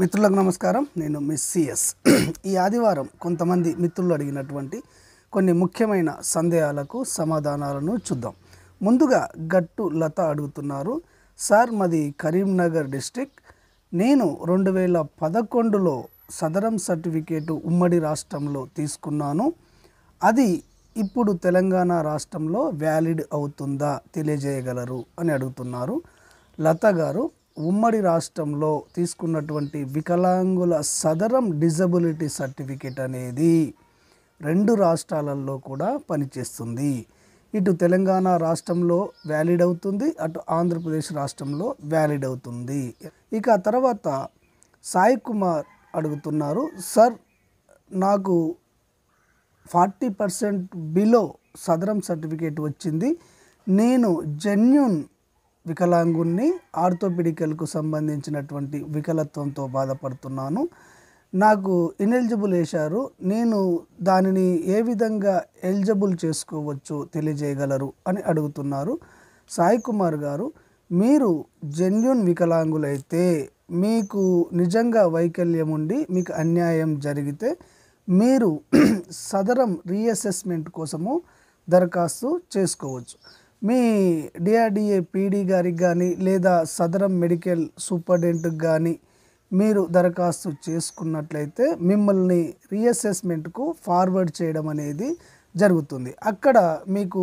మిత్రులకు నమస్కారం నేను మిస్ సిఎస్ ఈ ఆదివారం కొంతమంది మిత్రులు అడిగినటువంటి కొన్ని ముఖ్యమైన సందేహాలకు సమాధానాలను చూద్దాం ముందుగా గట్టు లత అడుగుతున్నారు సార్ మాది కరీంనగర్ డిస్టిక్ నేను రెండు వేల పదకొండులో సదరం సర్టిఫికేటు ఉమ్మడి రాష్ట్రంలో తీసుకున్నాను అది ఇప్పుడు తెలంగాణ రాష్ట్రంలో వ్యాలిడ్ అవుతుందా తెలియజేయగలరు అని అడుగుతున్నారు లత గారు ఉమ్మడి రాష్ట్రంలో తీసుకున్నటువంటి వికలాంగుల సదరం డిజబిలిటీ సర్టిఫికేట్ అనేది రెండు రాష్ట్రాలలో కూడా పనిచేస్తుంది ఇటు తెలంగాణ రాష్ట్రంలో వ్యాలిడ్ అవుతుంది అటు ఆంధ్రప్రదేశ్ రాష్ట్రంలో వ్యాలిడ్ అవుతుంది ఇక తర్వాత సాయి కుమార్ అడుగుతున్నారు సార్ నాకు forty percent below Sadarem certificate వచ్చింది నేను జెన్యున్ వికలాంగుణ్ణి ఆర్థోపెడికల్కు సంబంధించినటువంటి వికలత్వంతో బాధపడుతున్నాను నాకు ఇనెలిజిబుల్ వేశారు నేను దానిని ఏ విధంగా ఎలిజిబుల్ చేసుకోవచ్చు తెలియజేయగలరు అని అడుగుతున్నారు సాయి కుమార్ గారు మీరు జెన్యున్ వికలాంగులైతే మీకు నిజంగా వైకల్యం ఉండి మీకు అన్యాయం జరిగితే మీరు సదరం రీఅసెస్మెంట్ కోసము దరఖాస్తు చేసుకోవచ్చు మీ డిఆర్డిఏ పీడీ గారికి కానీ లేదా సదరం మెడికల్ సూపర్డెంట్కి కానీ మీరు దరఖాస్తు చేసుకున్నట్లయితే మిమ్మల్ని రీఅసెస్మెంట్కు ఫార్వర్డ్ చేయడం అనేది జరుగుతుంది అక్కడ మీకు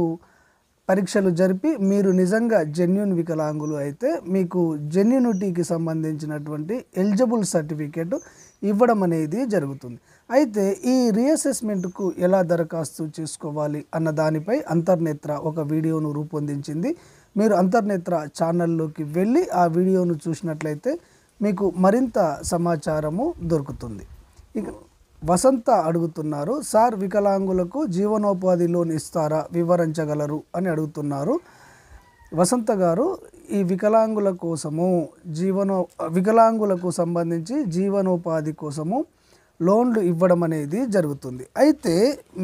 పరీక్షలు జరిపి మీరు నిజంగా జెన్యున్ వికలాంగులు అయితే మీకు జెన్యునిటీకి సంబంధించినటువంటి ఎలిజిబుల్ సర్టిఫికేట్ ఇవ్వడం అనేది జరుగుతుంది అయితే ఈ రీఅసెస్మెంట్కు ఎలా దరఖాస్తు చేసుకోవాలి అన్న దానిపై అంతర్నేత్ర ఒక వీడియోను రూపొందించింది మీరు అంతర్నేత్ర ఛానల్లోకి వెళ్ళి ఆ వీడియోను చూసినట్లయితే మీకు మరింత సమాచారము దొరుకుతుంది ఇక వసంత అడుగుతున్నారు సార్ వికలాంగులకు జీవనోపాధి లోన్ ఇస్తారా వివరించగలరు అని అడుగుతున్నారు వసంత గారు ఈ వికలాంగుల కోసము జీవనో వికలాంగులకు సంబంధించి జీవనోపాధి కోసము లోన్లు ఇవ్వడం అనేది జరుగుతుంది అయితే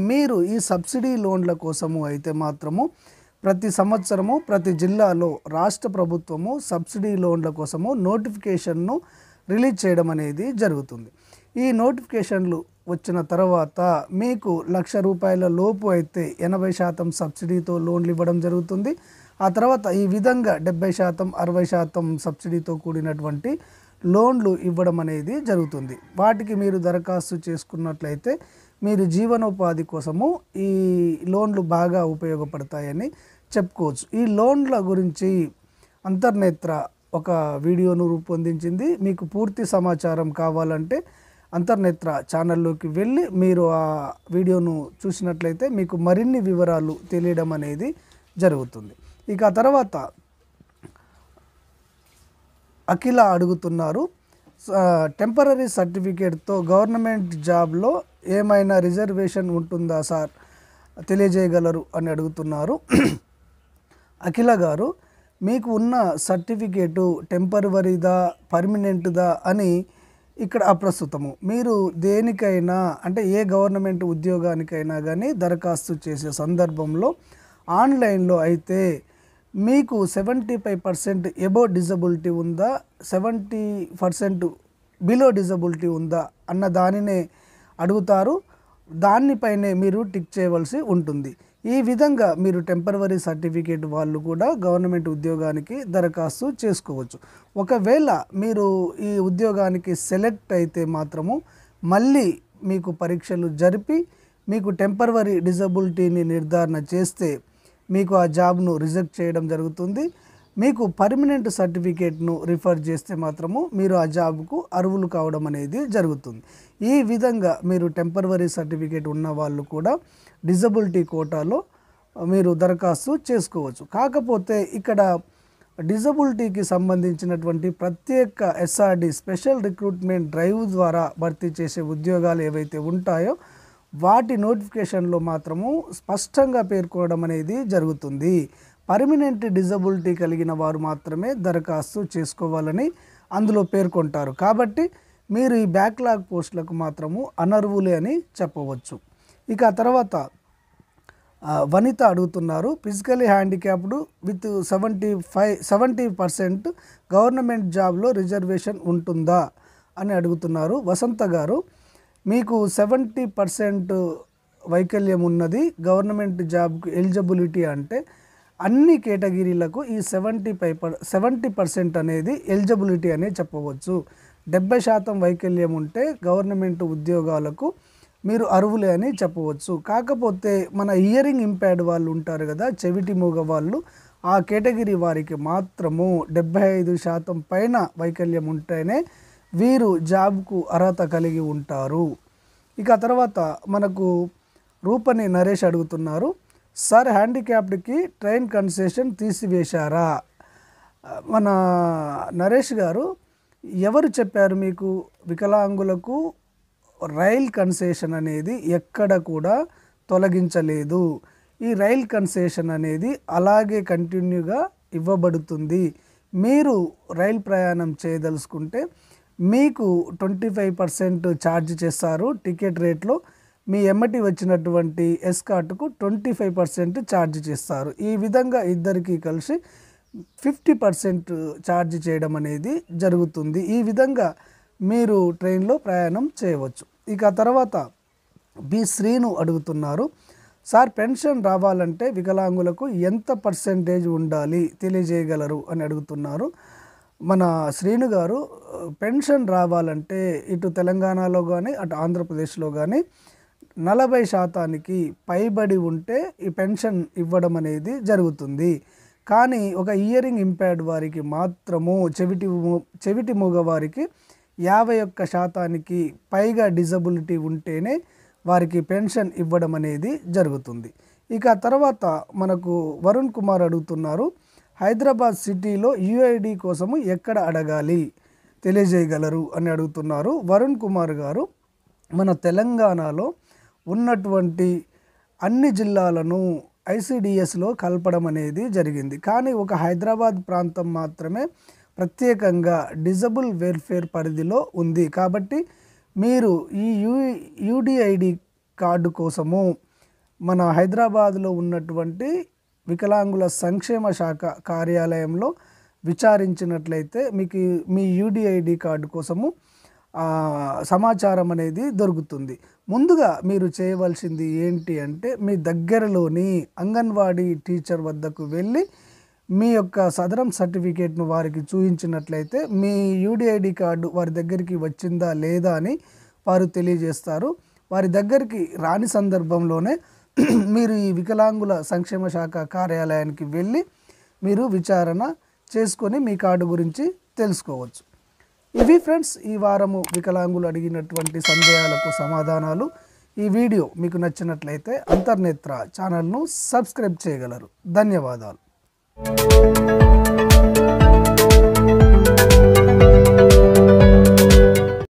మీరు ఈ సబ్సిడీ లోన్ల కోసము అయితే మాత్రము ప్రతి సంవత్సరము ప్రతి జిల్లాలో రాష్ట్ర ప్రభుత్వము సబ్సిడీ లోన్ల కోసము నోటిఫికేషన్ను రిలీజ్ చేయడం అనేది జరుగుతుంది ఈ నోటిఫికేషన్లు వచ్చిన తర్వాత మీకు లక్ష రూపాయల లోపు అయితే ఎనభై శాతం సబ్సిడీతో లోన్లు ఇవ్వడం జరుగుతుంది ఆ తర్వాత ఈ విధంగా డెబ్బై శాతం అరవై శాతం సబ్సిడీతో కూడినటువంటి లోన్లు ఇవ్వడం అనేది జరుగుతుంది వాటికి మీరు దరఖాస్తు చేసుకున్నట్లయితే మీరు జీవనోపాధి కోసము ఈ లోన్లు బాగా ఉపయోగపడతాయని చెప్పుకోవచ్చు ఈ లోన్ల గురించి అంతర్నేత్ర ఒక వీడియోను రూపొందించింది మీకు పూర్తి సమాచారం కావాలంటే అంతర్నేత్ర ఛానల్లోకి వెళ్ళి మీరు ఆ వీడియోను చూసినట్లయితే మీకు మరిన్ని వివరాలు తెలియడం అనేది జరుగుతుంది ఇక తర్వాత అఖిల అడుగుతున్నారు టెంపరీ సర్టిఫికేట్తో గవర్నమెంట్ జాబ్లో ఏమైనా రిజర్వేషన్ ఉంటుందా సార్ తెలియజేయగలరు అని అడుగుతున్నారు అఖిల గారు మీకు ఉన్న సర్టిఫికేటు టెంపరవరీదా పర్మినెంట్దా అని ఇక్కడ అప్రస్తుతము మీరు దేనికైనా అంటే ఏ గవర్నమెంట్ ఉద్యోగానికైనా కానీ దరఖాస్తు చేసే సందర్భంలో ఆన్లైన్లో అయితే మీకు seventy five percent above disability ఉందా సెవెంటీ పర్సెంట్ బిలో డిజబిలిటీ ఉందా అన్న దానినే అడుగుతారు దానిపైనే మీరు టిక్ చేయవలసి ఉంటుంది ఈ విధంగా మీరు టెంపరవరీ సర్టిఫికేట్ వాళ్ళు కూడా గవర్నమెంట్ ఉద్యోగానికి దరఖాస్తు చేసుకోవచ్చు ఒకవేళ మీరు ఈ ఉద్యోగానికి సెలెక్ట్ అయితే మాత్రము మళ్ళీ మీకు పరీక్షలు జరిపి మీకు టెంపరవరీ డిజబిలిటీని నిర్ధారణ చేస్తే మీకు ఆ జాబ్ను రిజెక్ట్ చేయడం జరుగుతుంది మీకు పర్మనెంట్ సర్టిఫికేట్ను రిఫర్ చేస్తే మాత్రము మీరు ఆ జాబ్కు అరువులు కావడం అనేది జరుగుతుంది ఈ విధంగా మీరు టెంపరవరీ సర్టిఫికేట్ ఉన్న వాళ్ళు కూడా డిజబిలిటీ కోటాలో మీరు దరఖాస్తు చేసుకోవచ్చు కాకపోతే ఇక్కడ డిజబిలిటీకి సంబంధించినటువంటి ప్రత్యేక ఎస్ఆర్డి స్పెషల్ రిక్రూట్మెంట్ డ్రైవ్ ద్వారా భర్తీ చేసే ఉద్యోగాలు ఏవైతే ఉంటాయో వాటి నోటిఫికేషన్లో మాత్రము స్పష్టంగా పేర్కోవడం అనేది జరుగుతుంది పర్మినెంట్ డిజబిలిటీ కలిగిన వారు మాత్రమే దరఖాస్తు చేసుకోవాలని అందులో పేర్కొంటారు కాబట్టి మీరు ఈ బ్యాక్లాగ్ పోస్టులకు మాత్రము అనర్వులే అని చెప్పవచ్చు ఇక తర్వాత వనిత అడుగుతున్నారు physically handicapped with seventy five seventy percent government జాబ్లో రిజర్వేషన్ ఉంటుందా అని అడుగుతున్నారు వసంత గారు మీకు సెవెంటీ పర్సెంట్ వైకల్యం ఉన్నది గవర్నమెంట్ జాబ్కి ఎలిజిబిలిటీ అంటే అన్ని కేటగిరీలకు ఈ సెవెంటీ పై సెవెంటీ పర్సెంట్ అనేది ఎలిజిబిలిటీ అనే చెప్పవచ్చు డెబ్బై శాతం వైకల్యం ఉంటే గవర్నమెంట్ ఉద్యోగాలకు మీరు అరువులే అని చెప్పవచ్చు కాకపోతే మన ఇయరింగ్ ఇంపాడ్ వాళ్ళు ఉంటారు కదా చెవిటి మూగ వాళ్ళు ఆ కేటగిరీ వారికి మాత్రము డెబ్బై ఐదు శాతం పైన వైకల్యం ఉంటేనే వీరు జాబ్కు అర్హత కలిగి ఉంటారు ఇక తర్వాత మనకు రూపని నరేష్ అడుగుతున్నారు సార్ హ్యాండిక్యాప్డ్కి ట్రైన్ కన్సెషన్ తీసివేశారా మన నరేష్ గారు ఎవరు చెప్పారు మీకు వికలాంగులకు రైల్ కన్సెషన్ అనేది ఎక్కడ కూడా తొలగించలేదు ఈ రైల్ కన్సెషన్ అనేది అలాగే కంటిన్యూగా ఇవ్వబడుతుంది మీరు రైల్ ప్రయాణం చేయదలుచుకుంటే మీకు ట్వంటీ ఫైవ్ పర్సెంట్ ఛార్జ్ చేస్తారు టికెట్ రేట్లో మీ ఎమ్మటి వచ్చినటువంటి ఎస్కాట్కు ట్వంటీ ఫైవ్ పర్సెంట్ ఛార్జ్ చేస్తారు ఈ విధంగా ఇద్దరికీ కలిసి ఫిఫ్టీ పర్సెంట్ ఛార్జ్ చేయడం అనేది జరుగుతుంది ఈ విధంగా మీరు ట్రైన్లో ప్రయాణం చేయవచ్చు ఇక తర్వాత బి శ్రీను అడుగుతున్నారు సార్ పెన్షన్ రావాలంటే వికలాంగులకు ఎంత పర్సెంటేజ్ ఉండాలి తెలియజేయగలరు అని అడుగుతున్నారు మన శ్రీను గారు పెన్షన్ రావాలంటే ఇటు తెలంగాణలో కానీ అటు ఆంధ్రప్రదేశ్లో కానీ నలభై శాతానికి పైబడి ఉంటే ఈ పెన్షన్ ఇవ్వడం అనేది జరుగుతుంది కానీ ఒక ఇయరింగ్ ఇంపైర్డ్ వారికి మాత్రము చెవిటి చెవిటి మూగవారికి యాభై ఒక్క శాతానికి పైగా డిజబిలిటీ ఉంటేనే వారికి పెన్షన్ ఇవ్వడం అనేది జరుగుతుంది ఇక తర్వాత మనకు వరుణ్ కుమార్ అడుగుతున్నారు హైదరాబాద్ సిటీలో యుఐడి కోసము ఎక్కడ అడగాలి తెలియజేయగలరు అని అడుగుతున్నారు వరుణ్ కుమార్ గారు మన తెలంగాణలో ఉన్నటువంటి అన్ని జిల్లాలను ఐసిడిఎస్లో కలపడం అనేది జరిగింది కానీ ఒక హైదరాబాద్ ప్రాంతం మాత్రమే ప్రత్యేకంగా డిజబుల్ వెల్ఫేర్ పరిధిలో ఉంది కాబట్టి మీరు ఈ యూ యూడిఐడి కార్డు కోసము మన హైదరాబాద్లో ఉన్నటువంటి వికలాంగుల సంక్షేమ శాఖ కార్యాలయంలో విచారించినట్లయితే మీకు మీ యూడిఐడి కార్డు కోసము సమాచారం అనేది దొరుకుతుంది ముందుగా మీరు చేయవలసింది ఏంటి అంటే మీ దగ్గరలోని అంగన్వాడీ టీచర్ వద్దకు వెళ్ళి మీ యొక్క సదరం సర్టిఫికేట్ను వారికి చూపించినట్లయితే మీ యూడిఐడి కార్డు వారి దగ్గరికి వచ్చిందా లేదా అని వారు తెలియజేస్తారు వారి దగ్గరికి రాని సందర్భంలోనే మీరు ఈ వికలాంగుల సంక్షేమ శాఖ కార్యాలయానికి వెళ్ళి మీరు విచారణ చేసుకొని మీ కార్డు గురించి తెలుసుకోవచ్చు ఇవి ఫ్రెండ్స్ ఈ వారము వికలాంగులు అడిగినటువంటి సందేహాలకు సమాధానాలు ఈ వీడియో మీకు నచ్చినట్లయితే అంతర్నేత్ర ఛానల్ను సబ్స్క్రైబ్ చేయగలరు ధన్యవాదాలు